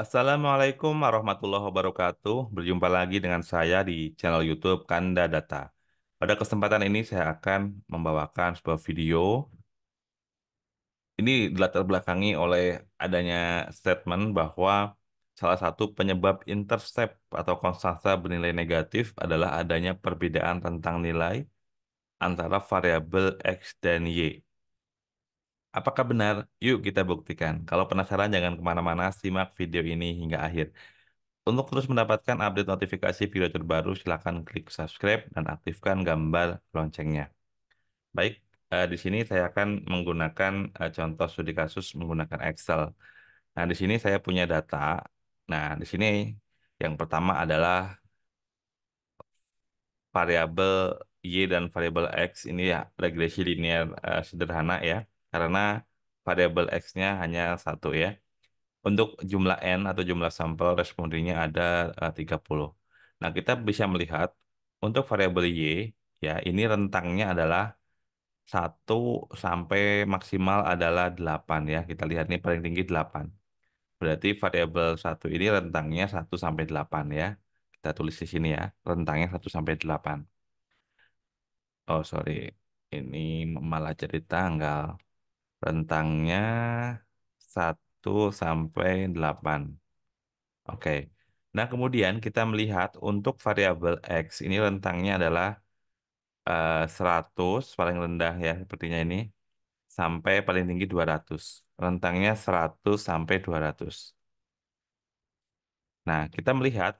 Assalamualaikum warahmatullahi wabarakatuh. Berjumpa lagi dengan saya di channel YouTube Kanda Data. Pada kesempatan ini saya akan membawakan sebuah video. Ini dilatar belakangi oleh adanya statement bahwa salah satu penyebab intercept atau konstanta bernilai negatif adalah adanya perbedaan tentang nilai antara variabel X dan Y. Apakah benar? Yuk kita buktikan. Kalau penasaran jangan kemana-mana, simak video ini hingga akhir. Untuk terus mendapatkan update notifikasi video terbaru, silakan klik subscribe dan aktifkan gambar loncengnya. Baik, eh, di sini saya akan menggunakan eh, contoh studi kasus menggunakan Excel. Nah, di sini saya punya data. Nah, di sini yang pertama adalah variabel Y dan variabel X ini ya regresi linear uh, eh, sederhana ya karena variabel X-nya hanya satu ya. Untuk jumlah N atau jumlah sampel respondennya ada eh, tiga 30. Nah, kita bisa melihat untuk variabel Y, ya ini rentangnya adalah 1 sampai maksimal adalah 8 ya. Kita lihat ini paling tinggi 8. Berarti variabel 1 ini rentangnya 1 sampai 8 ya. Kita tulis di sini ya, rentangnya 1 sampai 8. Oh, sorry. Ini malah cerita tanggal. Rentangnya 1 sampai 8. Oke. Nah, kemudian kita melihat untuk variabel X ini rentangnya adalah 100 eh, paling rendah ya sepertinya ini sampai paling tinggi 200. Rentangnya 100 sampai 200. Nah, kita melihat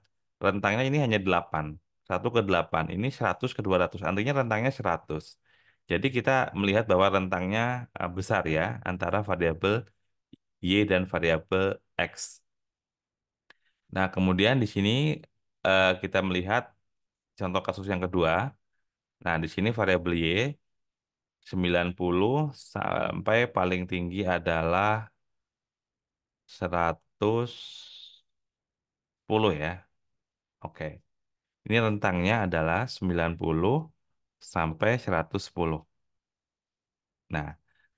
rentangnya ini hanya 8. 1 ke 8. Ini 100 ke 200. Artinya rentangnya 100. Jadi kita melihat bahwa rentangnya eh, besar ya antara variabel y dan variabel x. Nah, kemudian di sini eh, kita melihat contoh kasus yang kedua. Nah, di sini variabel y 90 sampai paling tinggi adalah 110 ya. Oke. Ini rentangnya adalah 90 sampai 110. Nah,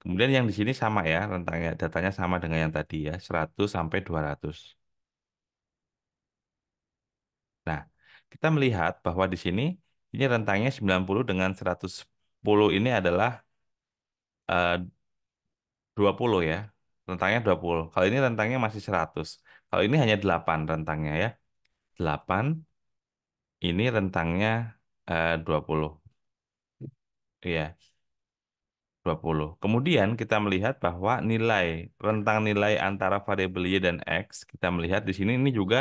kemudian yang di sini sama ya, rentangnya datanya sama dengan yang tadi ya, 100 sampai 200. Nah, kita melihat bahwa di sini ini rentangnya 90 dengan 110 ini adalah eh, 20 ya. Rentangnya 20. Kalau ini rentangnya masih 100. Kalau ini hanya 8 rentangnya ya. 8 ini rentangnya eh, 20. Iya, 20. Kemudian kita melihat bahwa nilai, rentang nilai antara variabel Y dan X, kita melihat di sini ini juga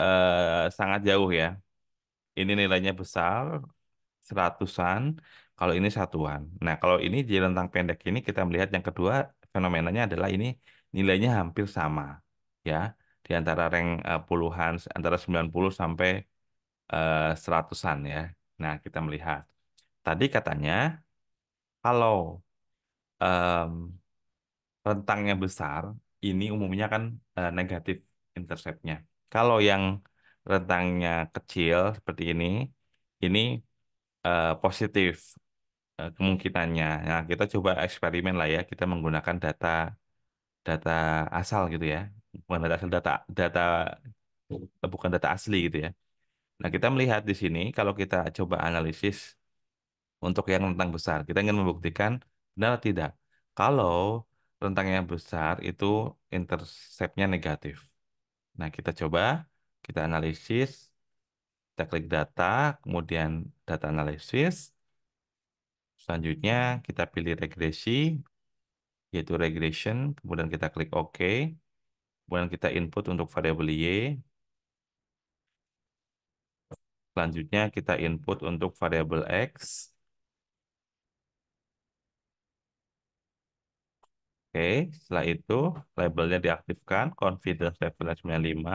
eh, sangat jauh ya. Ini nilainya besar, seratusan, kalau ini satuan. Nah, kalau ini di rentang pendek ini kita melihat yang kedua fenomenanya adalah ini nilainya hampir sama ya di antara rang eh, puluhan antara 90 sampai eh, seratusan ya. Nah, kita melihat tadi katanya kalau um, rentangnya besar, ini umumnya kan uh, negatif interceptnya. Kalau yang rentangnya kecil seperti ini, ini uh, positif uh, kemungkinannya. Nah, kita coba eksperimen lah ya. Kita menggunakan data data asal gitu ya, bukan data asal data data bukan data asli gitu ya. Nah, kita melihat di sini kalau kita coba analisis untuk yang rentang besar. Kita ingin membuktikan benar atau tidak. Kalau rentang yang besar itu interceptnya negatif. Nah, kita coba, kita analisis, kita klik data, kemudian data analisis. Selanjutnya, kita pilih regresi, yaitu regression, kemudian kita klik OK. Kemudian kita input untuk variabel Y. Selanjutnya, kita input untuk variabel X. Oke, setelah itu labelnya diaktifkan, confidence levelnya 95,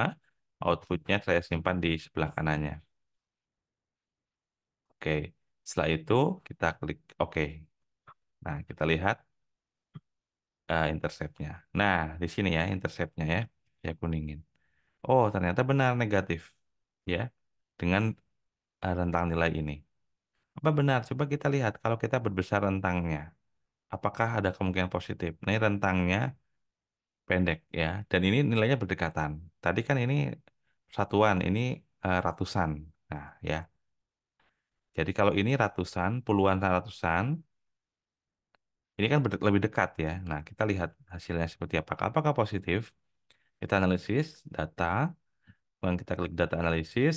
outputnya saya simpan di sebelah kanannya. Oke, setelah itu kita klik OK. Nah, kita lihat uh, interceptnya. Nah, di sini ya interceptnya ya, saya kuningin. Oh, ternyata benar negatif ya dengan uh, rentang nilai ini. Apa benar? Coba kita lihat kalau kita berbesar rentangnya apakah ada kemungkinan positif? Ini rentangnya pendek ya, dan ini nilainya berdekatan. Tadi kan ini satuan, ini uh, ratusan. Nah, ya. Jadi kalau ini ratusan, puluhan ratusan, ini kan lebih dekat ya. Nah, kita lihat hasilnya seperti apa. Apakah positif? Kita analisis data, kemudian kita klik data analisis,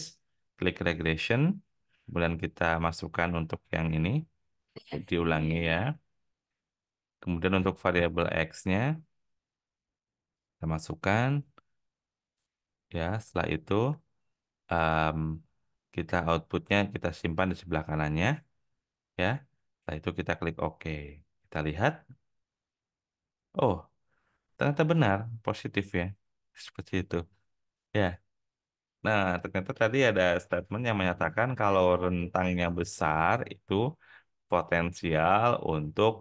klik regression, kemudian kita masukkan untuk yang ini, diulangi ya. Kemudian untuk variabel X-nya, kita masukkan. Ya, setelah itu um, kita outputnya kita simpan di sebelah kanannya. Ya, setelah itu kita klik OK. Kita lihat. Oh, ternyata benar, positif ya. Seperti itu. Ya. Nah, ternyata tadi ada statement yang menyatakan kalau rentangnya besar itu potensial untuk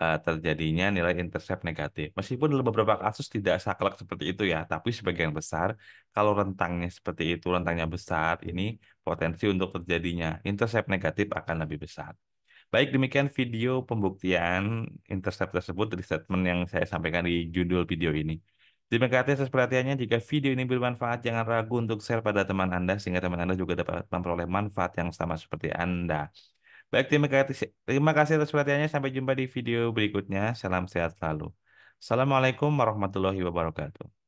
uh, terjadinya nilai intercept negatif. Meskipun dalam beberapa kasus tidak saklek seperti itu ya, tapi sebagian besar kalau rentangnya seperti itu, rentangnya besar, ini potensi untuk terjadinya intercept negatif akan lebih besar. Baik, demikian video pembuktian intercept tersebut dari statement yang saya sampaikan di judul video ini. Terima kasih atas perhatiannya. Jika video ini bermanfaat, jangan ragu untuk share pada teman Anda sehingga teman Anda juga dapat memperoleh manfaat yang sama seperti Anda. Baik, terima kasih, terima kasih atas perhatiannya. Sampai jumpa di video berikutnya. Salam sehat selalu. Assalamualaikum warahmatullahi wabarakatuh.